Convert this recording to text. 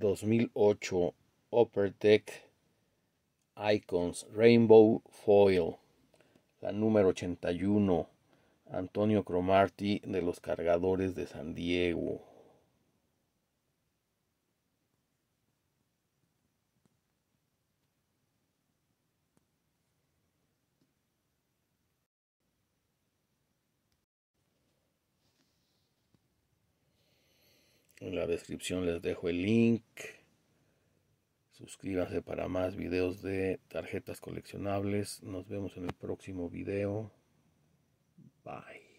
2008 Upper Deck Icons Rainbow Foil, la número 81, Antonio Cromarty de los Cargadores de San Diego. En la descripción les dejo el link. Suscríbanse para más videos de tarjetas coleccionables. Nos vemos en el próximo video. Bye.